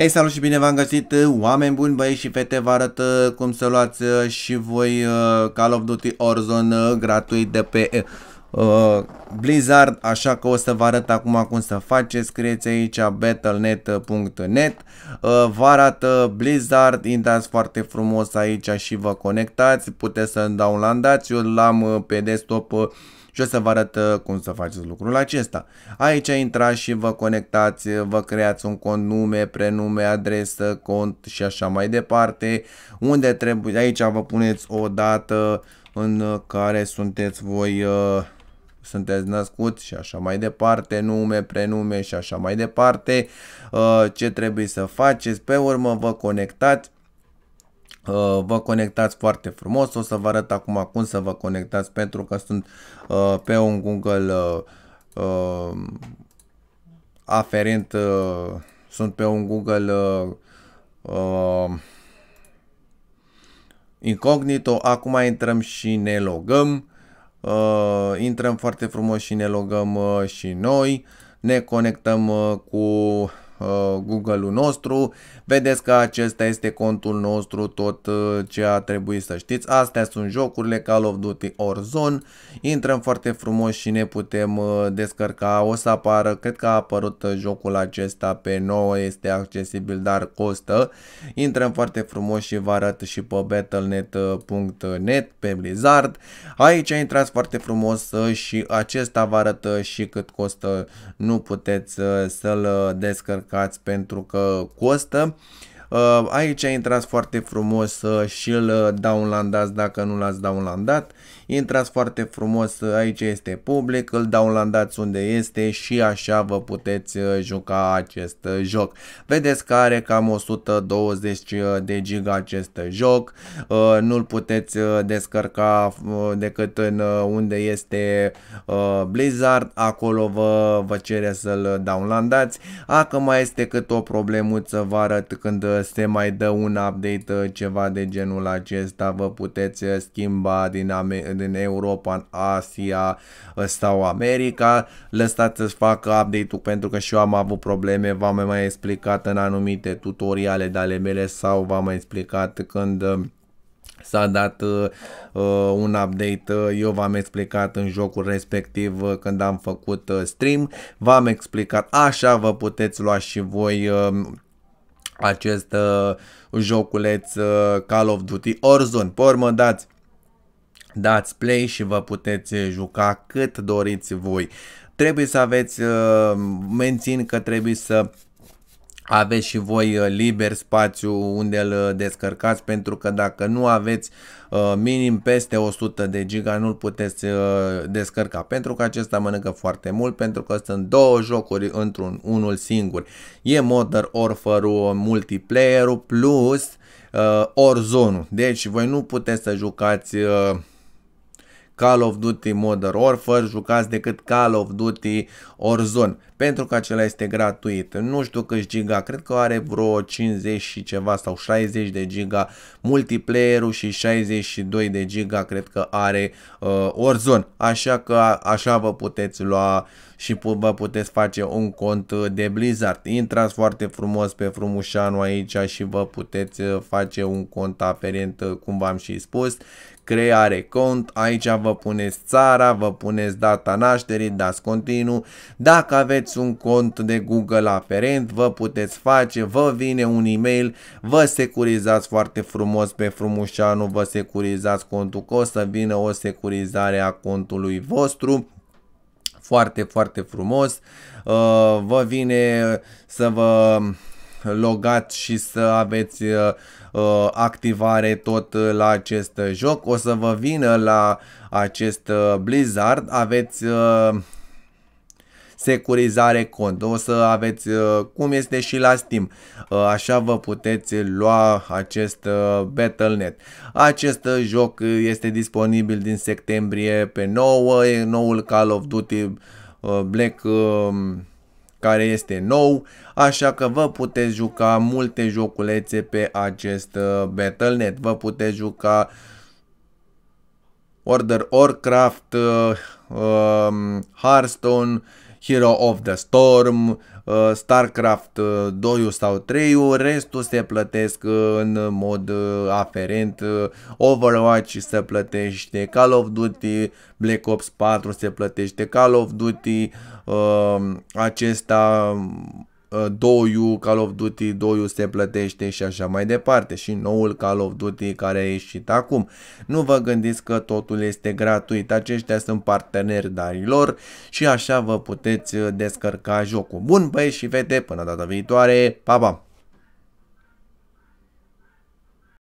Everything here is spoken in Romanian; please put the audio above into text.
Hei, salut și bine v-am găsit, uh, oameni buni, băieți și fete, vă arăt uh, cum să luați uh, și voi Call of Duty Warzone gratuit de pe uh, Blizzard, așa că o să vă arăt acum cum să faceți, scrieți aici battlenet.net, uh, vă arată Blizzard, intrați foarte frumos aici și vă conectați, puteți să mi downloadați, eu l-am pe desktop și o să vă arăt uh, cum să faceți lucrul acesta. Aici intrați și vă conectați, uh, vă creați un cont nume, prenume, adresă, cont și așa mai departe. Unde trebuie, aici vă puneți o dată în care sunteți voi uh, sunteți născut și așa mai departe, nume, prenume și așa mai departe, ce trebuie să faceți, pe urmă vă conectați Uh, vă conectați foarte frumos, o să vă arăt acum cum să vă conectați pentru că sunt uh, pe un Google uh, aferent, sunt pe un Google incognito, acum intrăm și ne logăm, intrăm foarte frumos și ne logăm și noi, ne conectăm cu Uh, Google-ul nostru. Vedeți că acesta este contul nostru, tot uh, ce a trebuit să știți. Astea sunt jocurile Call of Duty Warzone. Intrăm foarte frumos și ne putem uh, descărca. O să apară, cred că a apărut jocul acesta pe 9, este accesibil, dar costă. Intrăm foarte frumos și vă arăt și pe battlenet.net, pe Blizzard. Aici intrați foarte frumos și acesta vă arată și cât costă. Nu puteți să-l descărcați încărcați pentru că costă. Uh, aici uh, uh, intrați foarte frumos și îl downlandați dacă nu l-ați downlandat. Intrați foarte frumos, aici este public, îl downlandați unde este și așa vă puteți juca acest joc. Vedeți că are cam 120 de giga acest joc, nu-l puteți descărca decât în unde este Blizzard, acolo vă, vă cere să-l downlandați. Acă mai este cât o problemuță, vă arăt când se mai dă un update, uh, ceva de genul acesta, vă puteți uh, schimba din, Amer din Europa în Asia uh, sau America. Lăsați să-și facă update-ul pentru că și eu am avut probleme, v-am mai explicat în anumite tutoriale de ale mele sau v-am mai explicat când s-a dat uh, un update, eu v-am explicat în jocul respectiv uh, când am făcut uh, stream, v-am explicat așa, vă puteți lua și voi uh, acest uh, joculeț uh, Call of Duty Orzon. Pe urmă dați dați play și vă puteți uh, juca cât doriți voi. Trebuie să aveți, uh, mențin că trebuie să aveți și voi uh, liber spațiu unde îl uh, descărcați pentru că dacă nu aveți uh, minim peste 100 de giga nu-l puteți descărca pentru că acesta mănâncă foarte mult pentru că sunt două jocuri într-un unul singur. E Modern warfare multiplayer plus uh, orzone Deci voi nu puteți să jucați uh, Call of Duty Modern Warfare, jucați decât Call of Duty Warzone, pentru că acela este gratuit. Nu știu câți giga, cred că are vreo 50 și ceva sau 60 de giga multiplayer-ul și 62 de giga cred că are uh, Warzone, așa că așa vă puteți lua și pu vă puteți face un cont de Blizzard. Intrați foarte frumos pe frumușanul aici și vă puteți uh, face un cont aferent, uh, cum v-am și spus creare cont, aici vă puneți țara, vă puneți data nașterii, dați continuu. Dacă aveți un cont de Google aferent, vă puteți face, vă vine un e-mail, vă securizați foarte frumos pe frumușanu, vă securizați contul, că o să vină o securizare a contului vostru foarte, foarte frumos. Uh, vă vine să vă logat și să aveți uh, uh activare tot uh, la acest uh, joc. O să vă vină la acest Blizzard, aveți uh, securizare cont. O să aveți cum este și la Steam. Așa vă puteți lua acest Battle.net. Acest joc este disponibil din septembrie pe 9, noul Call of Duty Black um, care este nou, așa că vă puteți juca multe joculețe pe acest uh, Battle.net. Vă puteți juca Order Warcraft, uh, um, Hearthstone, Hero of the Storm, uh, StarCraft 2 uh, sau 3, restul se plătesc uh, în mod aferent, Overwatch se plătește, Call of Duty, Black Ops 4 se plătește, Call of Duty, acesta 2U uh, Call of Duty 2 se plătește și așa mai departe și noul Call of Duty care a ieșit acum. Nu vă gândiți că totul este gratuit, aceștia sunt parteneri darilor și așa vă puteți uh, descărca jocul. Bun băieți și fete, până data viitoare, pa, pa!